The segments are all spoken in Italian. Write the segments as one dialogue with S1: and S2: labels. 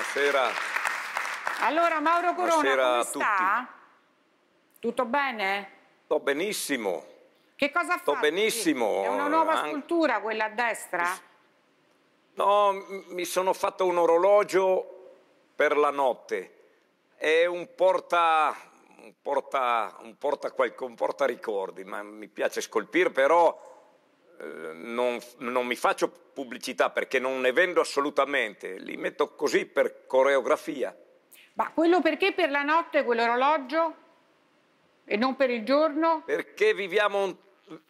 S1: Buonasera.
S2: Allora Mauro Corona, Buonasera come sta? Tutti. Tutto bene?
S1: Sto benissimo.
S2: Che cosa fa? Sto fatto?
S1: benissimo. È una nuova An...
S2: scultura quella a destra?
S1: No, mi sono fatto un orologio per la notte. È un porta, un porta, un porta, un porta ricordi, ma mi piace scolpire, però eh, non, non, mi faccio pubblicità perché non ne vendo assolutamente, li metto così per coreografia.
S2: Ma quello perché per la notte quell'orologio e non per il giorno?
S1: Perché viviamo un,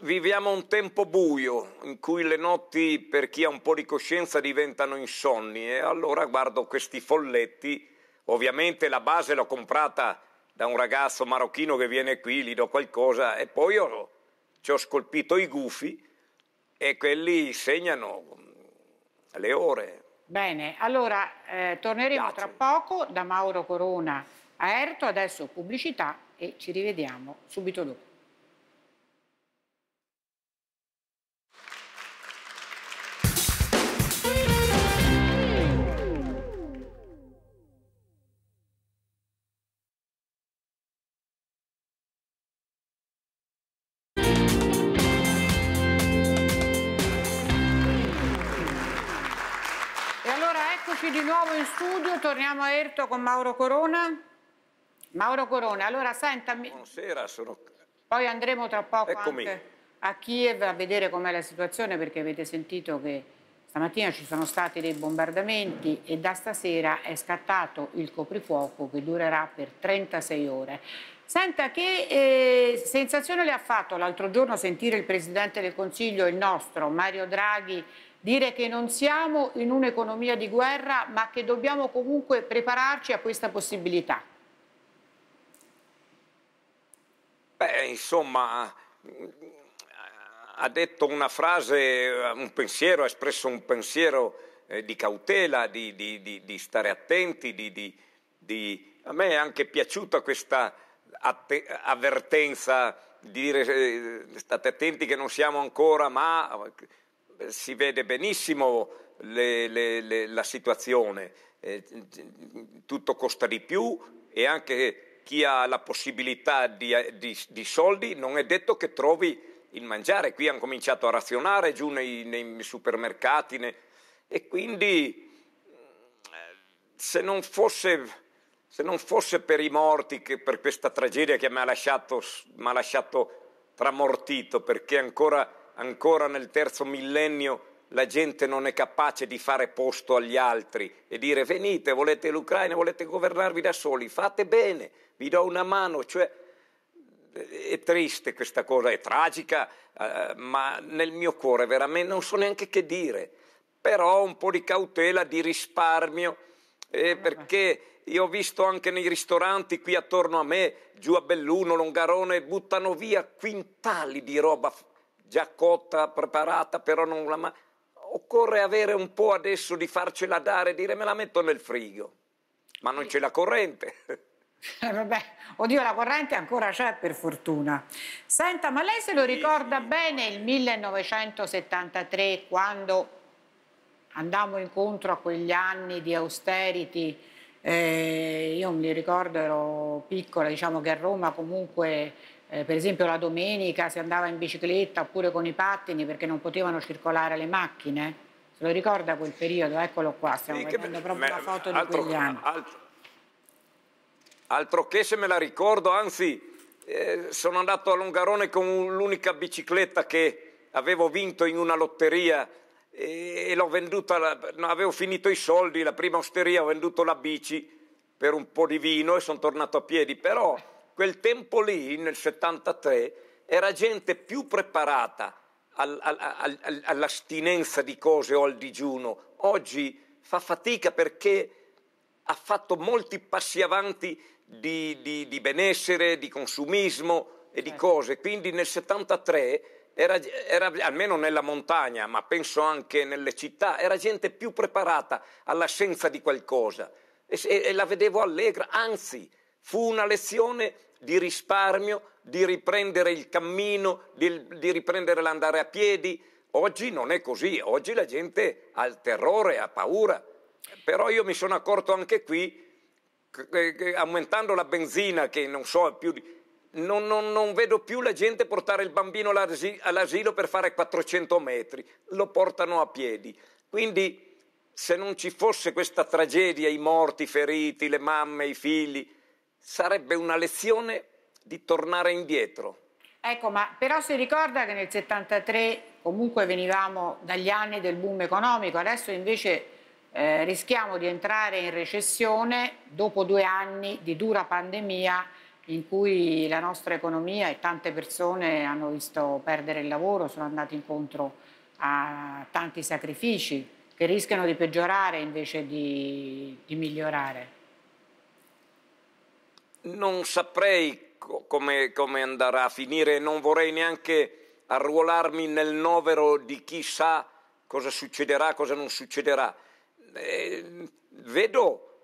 S1: viviamo un tempo buio in cui le notti, per chi ha un po' di coscienza, diventano insonni e allora guardo questi folletti. Ovviamente la base l'ho comprata da un ragazzo marocchino che viene qui, gli do qualcosa e poi ho, ci ho scolpito i gufi e quelli segnano mm, le ore.
S2: Bene, allora eh, torneremo Grazie. tra poco da Mauro Corona a Erto, adesso pubblicità e ci rivediamo subito dopo. Eccoci di nuovo in studio, torniamo a Erto con Mauro Corona. Mauro Corona, allora sentami. Buonasera, sono... Poi andremo tra poco Eccomi. anche a Kiev a vedere com'è la situazione perché avete sentito che stamattina ci sono stati dei bombardamenti e da stasera è scattato il coprifuoco che durerà per 36 ore. Senta, che eh, sensazione le ha fatto l'altro giorno sentire il Presidente del Consiglio, il nostro, Mario Draghi, dire che non siamo in un'economia di guerra, ma che dobbiamo comunque prepararci a questa possibilità?
S1: Beh, insomma, ha detto una frase, un pensiero, ha espresso un pensiero eh, di cautela, di, di, di, di stare attenti, a me è anche piaciuta questa avvertenza di dire eh, state attenti che non siamo ancora, ma si vede benissimo le, le, le, la situazione, eh, tutto costa di più e anche chi ha la possibilità di, di, di, soldi non è detto che trovi il mangiare. Qui hanno cominciato a razionare giù nei, nei supermercati nei, e quindi eh, se non fosse se non fosse per i morti, che, per questa tragedia che mi ha lasciato, mi ha lasciato tramortito, perché ancora ancora nel terzo millennio la gente non è capace di fare posto agli altri e dire venite, volete l'Ucraina, volete governarvi da soli, fate bene, vi do una mano. Cioè, è triste questa cosa, è tragica, eh, ma nel mio cuore veramente non so neanche che dire, però un po' di cautela, di risparmio, eh, ah, perché io ho visto anche nei ristoranti qui attorno a me, giù a Belluno, Longarone, buttano via quintali di roba già cotta, preparata, però non la mangio. Occorre avere un po' adesso di farcela dare, dire me la metto nel frigo, ma non c'è la corrente.
S2: Eh, vabbè, oddio, la corrente ancora c'è per fortuna. Senta, ma lei se lo ricorda bene il 1973 quando andammo incontro a quegli anni di austerity? Eh, io mi ricordo, ero piccola, diciamo che a Roma comunque eh, per esempio la domenica si andava in bicicletta oppure con i pattini perché non potevano circolare le macchine. Se lo ricorda quel periodo? Eccolo qua, stiamo sì, vedendo proprio la foto altro, di quegli anni.
S1: Altro, altro, che se me la ricordo, anzi eh, sono andato a Longarone con l'unica bicicletta che avevo vinto in una lotteria e, e l'ho venduta, no, avevo finito i soldi, la prima osteria ho venduto la bici per un po' di vino e sono tornato a piedi, però quel tempo lì, nel 73, era gente più preparata al, al, al, all'astinenza di cose o al digiuno. Oggi fa fatica perché ha fatto molti passi avanti di, di, di benessere, di consumismo e di certo. cose. Quindi nel 73 era, era, almeno nella montagna, ma penso anche nelle città, era gente più preparata all'assenza di qualcosa e, e la vedevo allegra, anzi fu una lezione di risparmio, di riprendere il cammino, di, di riprendere l'andare a piedi. Oggi non è così, oggi la gente ha il terrore, ha paura. Però io mi sono accorto anche qui, aumentando la benzina, che non so più... Non, non, non, vedo più la gente portare il bambino all'asilo per fare 400 metri, lo portano a piedi. Quindi se non ci fosse questa tragedia, i morti, i feriti, le mamme, i figli, sarebbe una lezione di tornare indietro.
S2: Ecco, ma però si ricorda che nel 73 comunque venivamo dagli anni del boom economico, adesso invece eh, rischiamo di entrare in recessione dopo due anni di dura pandemia in cui la nostra economia e tante persone hanno visto perdere il lavoro, sono andati incontro a tanti sacrifici che rischiano di peggiorare invece di, di migliorare
S1: non saprei co- come, come andrà a finire non vorrei neanche arruolarmi nel novero di chi sa cosa succederà, cosa non succederà. Eh, vedo,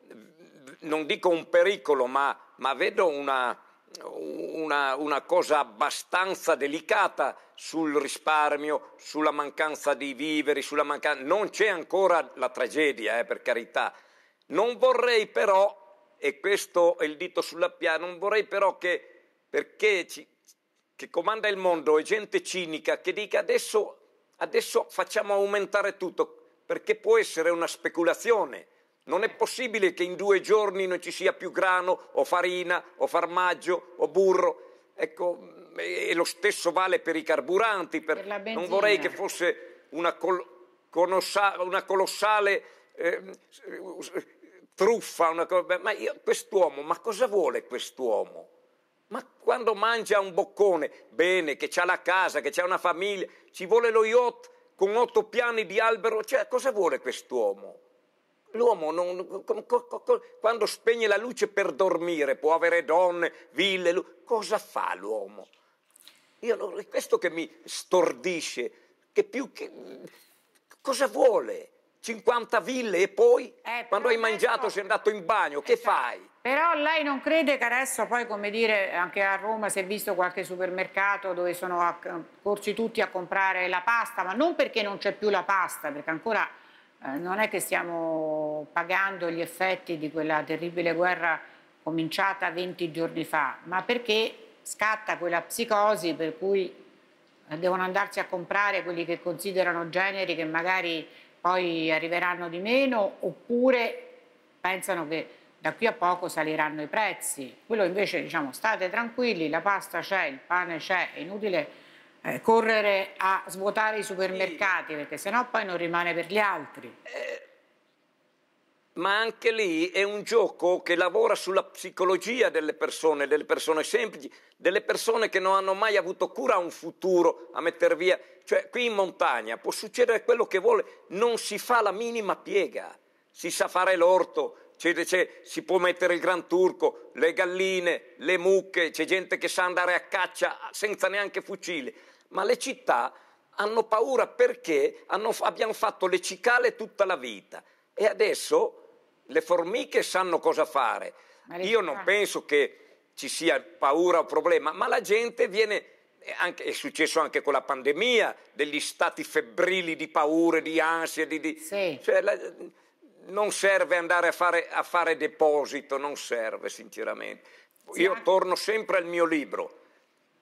S1: non dico un pericolo, ma, ma vedo una, una, una, cosa abbastanza delicata sul risparmio, sulla mancanza di viveri, sulla mancanza... Non c'è ancora la tragedia, eh, per carità. Non vorrei però e questo è il dito sulla piana, non vorrei però che, perché ci, che comanda il mondo è gente cinica che dica adesso, adesso facciamo aumentare tutto, perché può essere una speculazione. Non è possibile che in due giorni non ci sia più grano o farina o formaggio o burro. Ecco, e lo stesso vale per i carburanti. Per, per non vorrei che fosse una, col, conossa, una colossale eh, truffa, una cosa. Ma io, quest'uomo, ma cosa vuole quest'uomo? Ma quando mangia un boccone, bene, che c'ha la casa, che c'ha una famiglia, ci vuole lo yacht con otto piani di albero, cioè cosa vuole quest'uomo? L'uomo non, co, co, co, quando spegne la luce per dormire, può avere donne, ville, lu- cosa fa l'uomo? Io, è questo che mi stordisce, che più che... cosa vuole? 50 ville e poi
S2: eh, quando hai mangiato
S1: sei andato in bagno, esatto. che eh, certo.
S2: fai? Però lei non crede che adesso poi, come dire, anche a Roma si è visto qualche supermercato dove sono a, corsi tutti a comprare la pasta, ma non perché non c'è più la pasta, perché ancora eh, non è che stiamo pagando gli effetti di quella terribile guerra cominciata 20 giorni fa, ma perché scatta quella psicosi per cui eh, devono andarsi a comprare quelli che considerano generi che magari poi arriveranno di meno oppure pensano che da qui a poco saliranno i prezzi. Quello invece diciamo state tranquilli, la pasta c'è, il pane c'è, è inutile eh, correre a svuotare i supermercati perché sennò poi non rimane per gli altri. Eh,
S1: ma anche lì è un gioco che lavora sulla psicologia delle persone, delle persone semplici, delle persone che non hanno mai avuto cura a un futuro, a mettere via. Cioè, qui in montagna può succedere quello che vuole, non si fa la minima piega, si sa fare l'orto, c'è, c'è, si può mettere il gran turco, le galline, le mucche, c'è gente che sa andare a caccia senza neanche fucile, ma le città hanno paura perché hanno, abbiamo fatto le cicale tutta la vita e adesso le formiche sanno cosa fare. Io non penso che ci sia paura o problema, ma la gente viene, eh, anche, è successo anche con la pandemia, degli stati febbrili di paure, di ansia, di, di, sì. cioè, la, non serve andare a fare, a fare, deposito, non serve sinceramente. Sì. Io torno sempre al mio libro,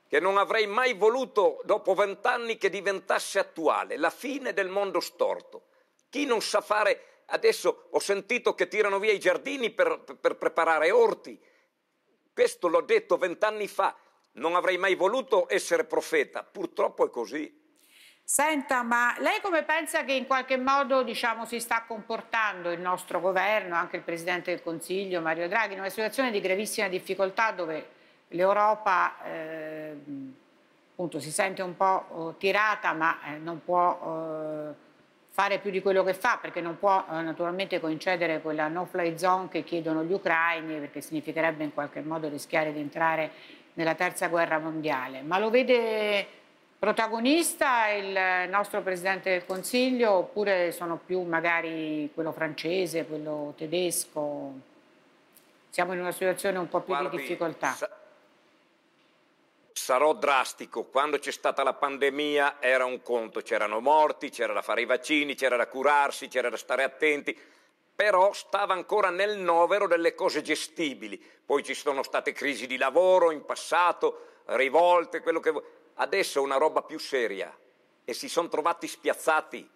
S1: che non avrei mai voluto dopo vent'anni che diventasse attuale, La fine del mondo storto. Chi non sa fare Adesso ho sentito che tirano via i giardini per, per preparare orti. Questo l'ho detto vent'anni fa. Non avrei mai voluto essere profeta. Purtroppo è così.
S2: Senta, ma lei come pensa che in qualche modo diciamo, si sta comportando il nostro governo, anche il Presidente del Consiglio Mario Draghi, in una situazione di gravissima difficoltà dove l'Europa eh, si sente un po' oh, tirata ma eh, non può eh, fare più di quello che fa perché non può eh, naturalmente coincedere con la no-fly zone che chiedono gli ucraini perché significherebbe in qualche modo rischiare di entrare nella terza guerra mondiale. Ma lo vede protagonista il nostro Presidente del Consiglio oppure sono più magari quello francese, quello tedesco? Siamo in una situazione un po' più Guardi, di difficoltà
S1: sarò drastico, quando c'è stata la pandemia era un conto, c'erano morti, c'era da fare i vaccini, c'era da curarsi, c'era da stare attenti, però stava ancora nel novero delle cose gestibili. Poi ci sono state crisi di lavoro in passato, rivolte, quello che vuoi. Adesso è una roba più seria e si sono trovati spiazzati.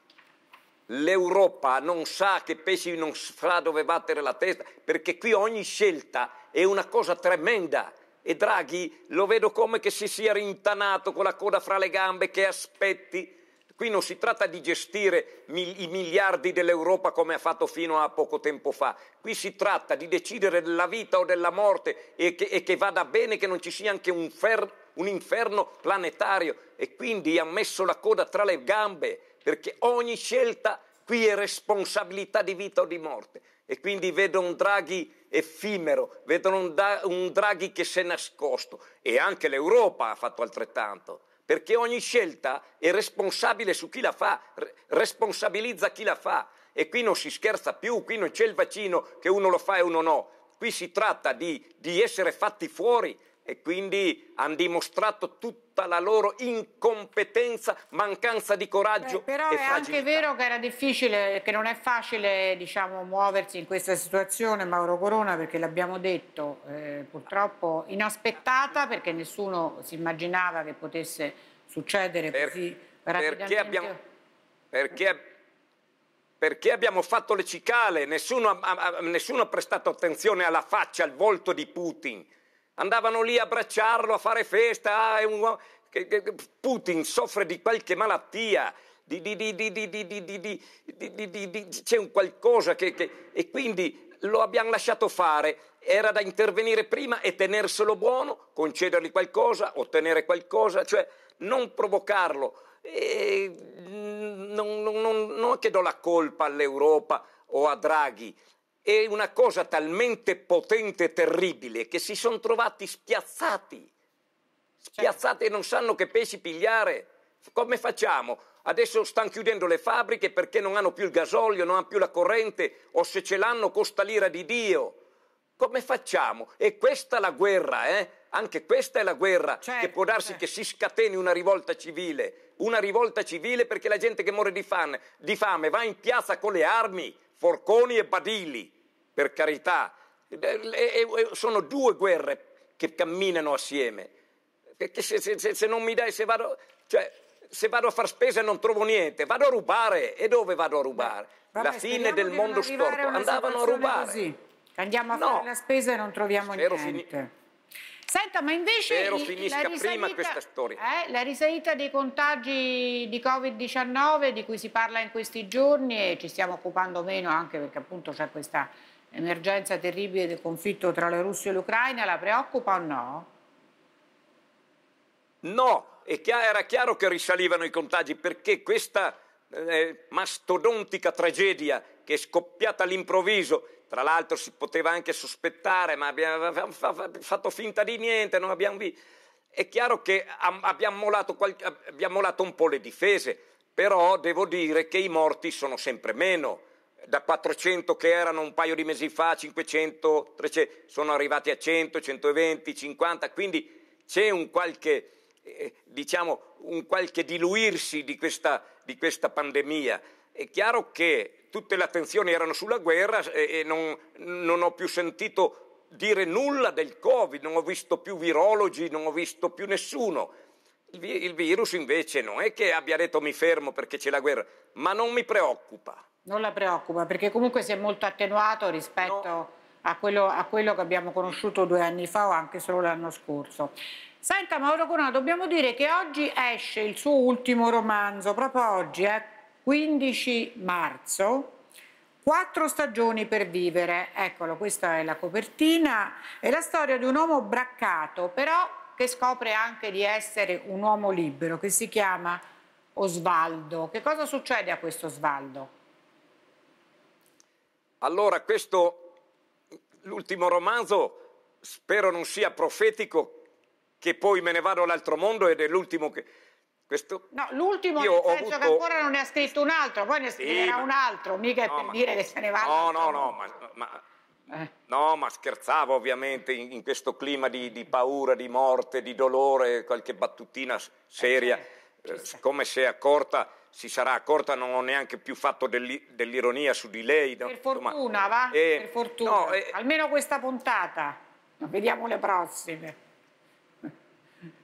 S1: L'Europa non sa che pesci non sa dove battere la testa, perché qui ogni scelta è una cosa tremenda. E Draghi lo vedo come che si sia rintanato con la coda fra le gambe, che aspetti. Qui non si tratta di gestire i miliardi dell'Europa come ha fatto fino a poco tempo fa, qui si tratta di decidere della vita o della morte e che, e che vada bene che non ci sia anche un, fer- un inferno planetario e quindi ha messo la coda tra le gambe perché ogni scelta qui è responsabilità di vita o di morte e quindi vedo un Draghi effimero, vedono un, da- un Draghi che si è nascosto e anche l'Europa ha fatto altrettanto, perché ogni scelta è responsabile su chi la fa, re- responsabilizza chi la fa e qui non si scherza più, qui non c'è il vaccino che uno lo fa e uno no, qui si tratta di, di essere fatti fuori e quindi hanno dimostrato tutta la loro incompetenza, mancanza di coraggio. Beh, però è fragilità. anche
S2: vero che era difficile, che non è facile diciamo, muoversi in questa situazione, Mauro Corona, perché l'abbiamo detto, eh, purtroppo inaspettata, perché nessuno si immaginava che potesse succedere per, così rapidamente. Perché abbiamo,
S1: perché, perché abbiamo fatto le cicale, nessuno ha, nessuno ha prestato attenzione alla faccia, al volto di Putin andavano lì a abbracciarlo, a fare festa. Putin soffre di qualche malattia, c'è un qualcosa che, che, E quindi lo abbiamo lasciato fare. Era da intervenire prima e tenerselo buono, concedergli qualcosa, ottenere qualcosa, cioè non provocarlo. E non, non, non, non che do la colpa all'Europa o a Draghi, è una cosa talmente potente e terribile che si sono trovati spiazzati, spiazzati certo. e non sanno che pesci pigliare. Come facciamo? Adesso stanno chiudendo le fabbriche perché non hanno più il gasolio, non hanno più la corrente o se ce l'hanno costa l'ira di Dio. Come facciamo? E questa è la guerra, eh? Anche questa è la guerra certo, che può darsi certo. che si scateni una rivolta civile, una rivolta civile perché la gente che muore di, fan, di fame va in piazza con le armi, forconi e badili per carità. Sono due guerre che camminano assieme. Perché se, se, se non mi dai, se vado, cioè, se vado a far spesa e non trovo niente, vado a rubare. E dove vado a rubare? Vabbè, La fine del mondo storto. Andavano a rubare. Così.
S2: Andiamo a no. fare la spesa e non troviamo Spero niente. Fini... Senta, ma invece Spero finisca risalita, prima questa storia. Eh, la risalita dei contagi di Covid-19 di cui si parla in questi giorni e ci stiamo occupando meno anche perché appunto c'è questa emergenza terribile del conflitto tra la Russia e l'Ucraina la preoccupa o no? No,
S1: era chiaro che risalivano i contagi perché questa eh, mastodontica tragedia che è scoppiata all'improvviso, tra l'altro si poteva anche sospettare, ma abbiamo, abbiamo fatto finta di niente, non abbiamo visto. È chiaro che abbiamo molato, qualche, abbiamo molato un po' le difese, però devo dire che i morti sono sempre meno da 400 che erano un paio di mesi fa, 500, 300, sono arrivati a 100, 120, 50, quindi c'è un qualche, eh, diciamo, un qualche diluirsi di questa, di questa, pandemia. È chiaro che tutte le attenzioni erano sulla guerra e, eh, e non, non ho più sentito dire nulla del Covid, non ho visto più virologi, non ho visto più nessuno. Il virus invece non è che abbia detto mi fermo perché c'è la guerra, ma non mi preoccupa.
S2: Non la preoccupa perché comunque si è molto attenuato rispetto no. a, quello, a, quello, che abbiamo conosciuto due anni fa o anche solo l'anno scorso. Senta Mauro Corona, dobbiamo dire che oggi esce il suo ultimo romanzo, proprio oggi, eh, 15 marzo, Quattro stagioni per vivere, eccolo, questa è la copertina, è la storia di un uomo braccato, però che scopre anche di essere un uomo libero, che si chiama Osvaldo. Che cosa succede a questo Osvaldo?
S1: Allora questo, l'ultimo romanzo, spero non sia profetico, che poi me ne vado all'altro mondo ed è l'ultimo che... Questo... No, l'ultimo Io nel senso avuto... che ancora
S2: non ne ha scritto un altro, poi ne scriverà sì, ma... un altro, mica no, per ma... dire che se ne va. No, no, no,
S1: ma, ma... Eh. No, ma scherzavo ovviamente in, in questo clima di, di, paura, di morte, di dolore, qualche battutina eh, seria, certo, eh, come si è accorta si sarà accorta, non ho neanche più fatto dell'ironia su di lei. Per fortuna, ma, va? Eh, per
S2: fortuna. No, eh, Almeno questa puntata. Vediamo le prossime.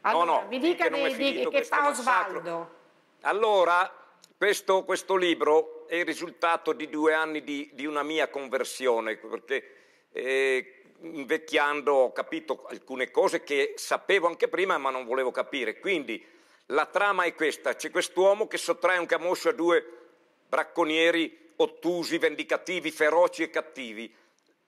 S2: Allora, no, no, mi dica che, di, che fa Osvaldo.
S1: Allora, questo, questo, libro è il risultato di due anni di, di una mia conversione, perché eh, invecchiando ho capito alcune cose che sapevo anche prima ma non volevo capire. Quindi la trama è questa, c'è quest'uomo che sottrae un camoscio a due bracconieri ottusi, vendicativi, feroci e cattivi,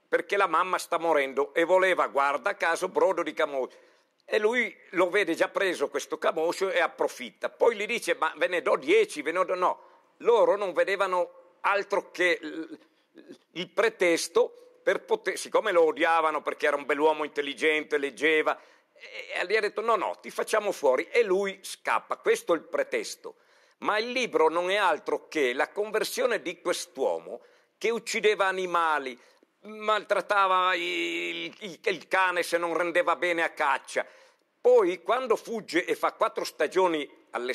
S1: perché la mamma sta morendo e voleva, guarda caso, brodo di camoscio. E lui lo vede già preso questo camoscio e approfitta. Poi gli dice, ma ve ne do dieci, ve ne do... No, loro non vedevano altro che il pretesto per poter, siccome lo odiavano perché era un bell'uomo intelligente, leggeva, e gli ha detto no, no, ti facciamo fuori e lui scappa, questo è il pretesto. Ma il libro non è altro che la conversione di quest'uomo che uccideva animali, maltrattava il, il, il cane se non rendeva bene a caccia. Poi quando fugge e fa quattro stagioni alle,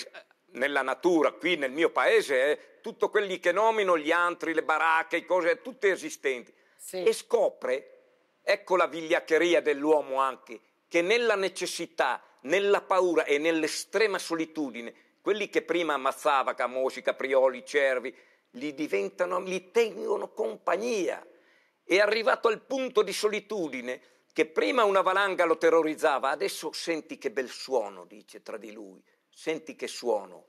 S1: nella natura, qui nel mio paese, eh, tutto quelli che nomino, gli antri, le baracche, le cose, tutte esistenti, sì. e scopre, ecco la vigliaccheria dell'uomo anche, che nella necessità, nella paura e nell'estrema solitudine, quelli che prima ammazzava camosi, caprioli, cervi, li, diventano, li tengono compagnia. È arrivato al punto di solitudine che prima una valanga lo terrorizzava, adesso senti che bel suono, dice tra di lui, senti che suono.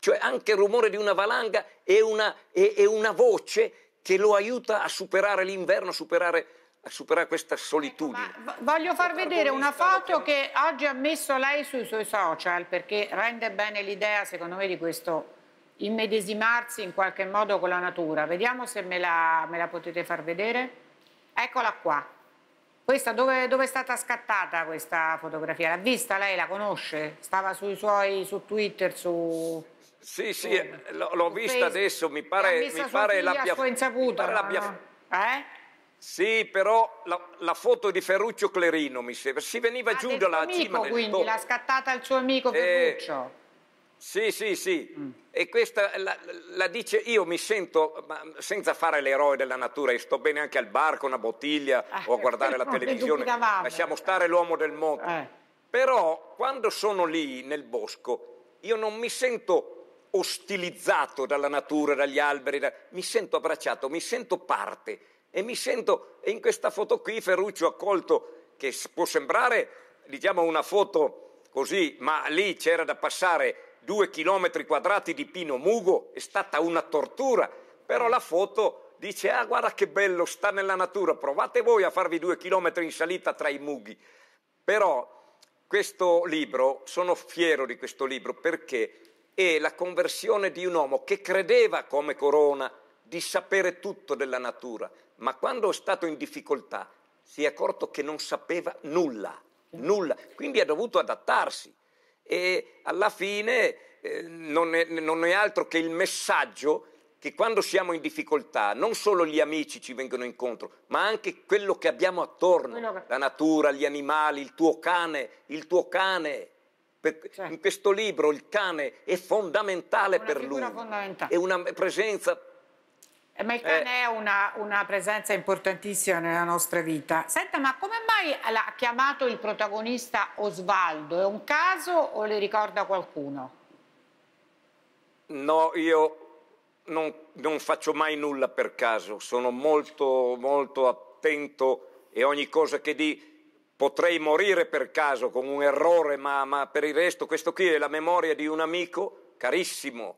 S1: Cioè anche il rumore di una valanga è una, è, è una voce che lo aiuta a superare l'inverno, a superare a superare questa ecco, solitudine. Ecco,
S2: voglio far vedere una foto che oggi ha messo lei sui suoi social perché rende bene l'idea, secondo me, di questo immedesimarsi in qualche modo con la natura. Vediamo se me la, me la potete far vedere. Eccola qua. Questa, dove, dove, è stata scattata questa fotografia? L'ha vista lei? La conosce? Stava sui suoi, su Twitter, su...
S1: Sì, sì, l'ho vista Facebook. adesso, mi pare, mi pare l'abbia... Mi pare l'abbia... Eh? Sì, però la, la, foto di Ferruccio Clerino mi sembra. Si veniva ah, giù dalla amico, cima del quindi, top. l'ha
S2: scattata il suo amico eh,
S1: Ferruccio. Eh, sì, sì, sì. Mm. E questa la, la, dice, io mi sento, senza fare l'eroe della natura, io sto bene anche al bar con una bottiglia ah, o a guardare la televisione, lasciamo stare l'uomo del mondo. Eh. Però quando sono lì nel bosco, io non mi sento ostilizzato dalla natura, dagli alberi, da... mi sento abbracciato, mi sento parte e mi sento, in questa foto qui Ferruccio ha colto, che può sembrare, diciamo, una foto così, ma lì c'era da passare due chilometri quadrati di pino mugo, è stata una tortura, però la foto dice, ah guarda che bello, sta nella natura, provate voi a farvi due chilometri in salita tra i mughi. Però questo libro, sono fiero di questo libro perché è la conversione di un uomo che credeva come Corona di sapere tutto della natura, ma quando è stato in difficoltà si è accorto che non sapeva nulla, nulla, quindi ha dovuto adattarsi e alla fine eh, non, è, non è altro che il messaggio che quando siamo in difficoltà non solo gli amici ci vengono incontro, ma anche quello che abbiamo attorno, la natura, gli animali, il tuo cane, il tuo cane. In questo libro il cane è fondamentale una per lui, fondamentale. è una presenza
S2: eh, ma il eh. cane eh. è una, una, presenza importantissima nella nostra vita. Senta, ma come mai l'ha chiamato il protagonista Osvaldo? È un caso o le ricorda qualcuno?
S1: No, io non, non faccio mai nulla per caso, sono molto, molto attento e ogni cosa che di potrei morire per caso con un errore, ma, ma per il resto questo qui è la memoria di un amico carissimo,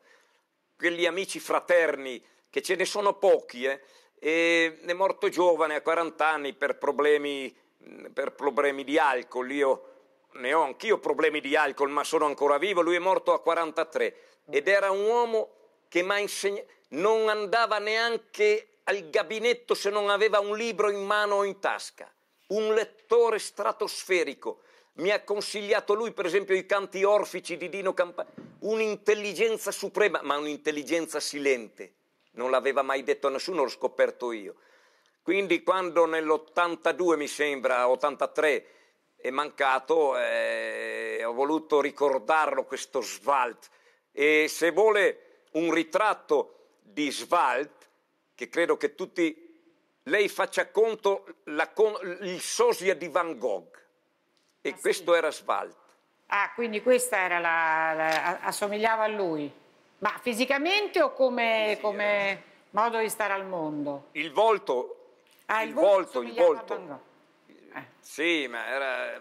S1: quegli amici fraterni che ce ne sono pochi, eh? e è morto giovane a 40 anni per problemi, mm, per problemi di alcol, io ne ho anch'io problemi di alcol, ma sono ancora vivo, lui è morto a 43 ed era un uomo che mi ha insegnato, non andava neanche al gabinetto se non aveva un libro in mano o in tasca, un lettore stratosferico. Mi ha consigliato lui, per esempio, i canti orfici di Dino Campani, un'intelligenza suprema, ma un'intelligenza silente non l'aveva mai detto a nessuno, l'ho scoperto io. Quindi quando nell'82 mi sembra, 83, è mancato, eh, ho voluto ricordarlo questo Svalt. E se vuole un ritratto di Svalt, che credo che tutti... Lei faccia conto la, il sosia di Van Gogh. E ah, questo sì. era Svalt.
S2: Ah, quindi questa era la, la, assomigliava a lui. Ma fisicamente o come, sì, come eh. modo di stare al mondo? Il volto. Ah, il, il volto, il volto.
S1: Eh. Sì, ma era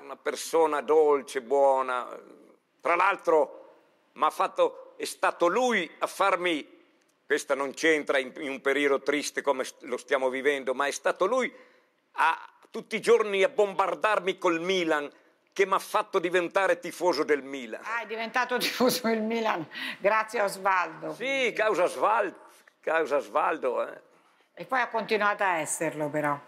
S1: una persona dolce, buona. Tra l'altro fatto, è stato lui a farmi, questa non c'entra in, in un periodo triste come lo stiamo vivendo, ma è stato lui a tutti i giorni a bombardarmi col Milan che mi ha fatto diventare tifoso del
S2: Milan. Ah, è diventato tifoso del Milan, grazie a Osvaldo. Sì, causa Osvaldo, causa Osvaldo. Eh. E poi ha continuato a esserlo però.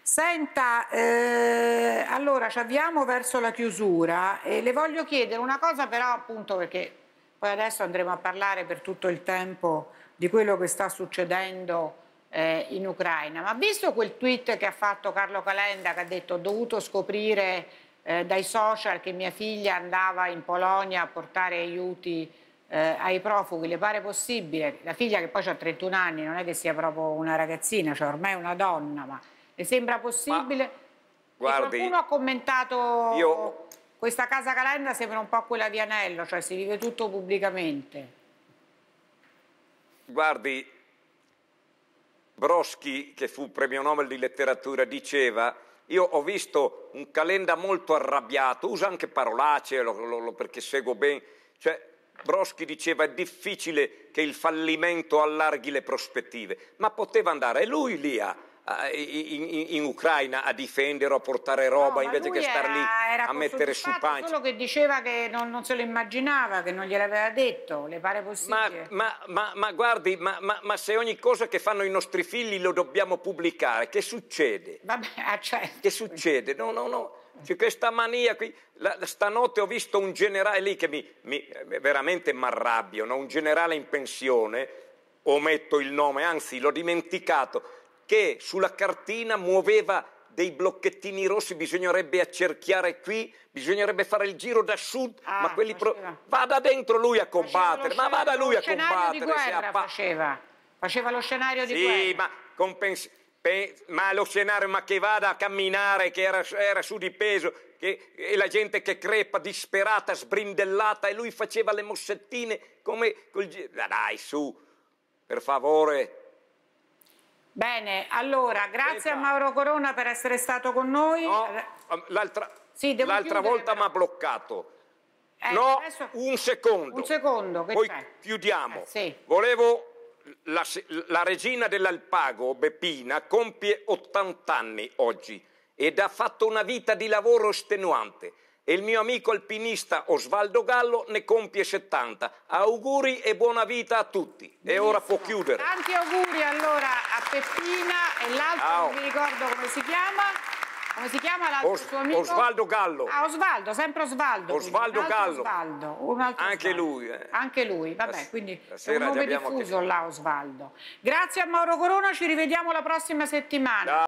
S2: Senta, eh, allora ci avviamo verso la chiusura e le voglio chiedere una cosa però appunto perché poi adesso andremo a parlare per tutto il tempo di quello che sta succedendo eh, in Ucraina, ma visto quel tweet che ha fatto Carlo Calenda che ha detto ho dovuto scoprire eh, dai social che mia figlia andava in Polonia a portare aiuti eh, ai profughi, le pare possibile? La figlia che poi ha 31 anni, non è che sia proprio una ragazzina, cioè ormai è una donna, ma le sembra possibile? Ma,
S1: guardi, qualcuno ha
S2: commentato io... questa casa calenda sembra un po' quella di Anello, cioè si vive tutto pubblicamente.
S1: Guardi, Broschi, che fu premio Nobel di letteratura, diceva io ho visto un Calenda molto arrabbiato, usa anche parolacce lo, lo, lo, perché seguo bene. Cioè, Broschi diceva è difficile che il fallimento allarghi le prospettive, ma poteva andare e lui lì ha in, in, in, Ucraina a difendere o a portare roba no, invece che star lì a mettere su pancia. solo
S2: che diceva che non, non, se lo immaginava, che non gliel'aveva detto, le pare possibile. Ma, ma, ma, ma guardi, ma,
S1: se ogni cosa che fanno i nostri figli lo dobbiamo pubblicare, che succede?
S2: Vabbè, ah, certo.
S1: Che succede? No, no, no. C'è questa mania qui. La, stanotte ho visto un generale lì che mi, mi eh, veramente mi arrabbio, no? un generale in pensione, ometto il nome, anzi l'ho dimenticato che sulla cartina muoveva dei blocchettini rossi, bisognerebbe accerchiare qui, bisognerebbe fare il giro da sud, ah, ma quelli pro... vada dentro lui a combattere, ma vada lui a combattere. Di guerra appa... faceva. faceva lo scenario di sì, guerra. Ma, compens... Pe... ma lo scenario, ma che vada a camminare, che era, era su di peso, che... e la gente che crepa, disperata, sbrindellata, e lui faceva le mossettine come... Col... Ah, dai, su, per favore
S2: Bene, allora grazie Eka. a Mauro Corona per essere stato con noi. No,
S1: l'altra, sì, volta mi ha bloccato. Eh, no, adesso... un secondo. Un secondo, Poi chiudiamo. Eh, sì. Volevo... La, la regina dell'Alpago, Beppina, compie 80 anni oggi ed ha fatto una vita di lavoro estenuante e il mio amico alpinista Osvaldo Gallo ne compie 70. Auguri e buona vita a tutti. Benissimo. E ora può chiudere.
S2: Tanti auguri allora a Peppina e l'altro, non mi ricordo come si chiama. Come si chiama l'altro Os suo amico? Osvaldo Gallo. Ah, Osvaldo, sempre Osvaldo. Osvaldo un Gallo. Osvaldo, un altro Anche Osvaldo. lui. Eh. Anche lui, vabbè, la, quindi è un nome diffuso là Osvaldo. Grazie a Mauro Corona, ci rivediamo la prossima settimana. Ciao.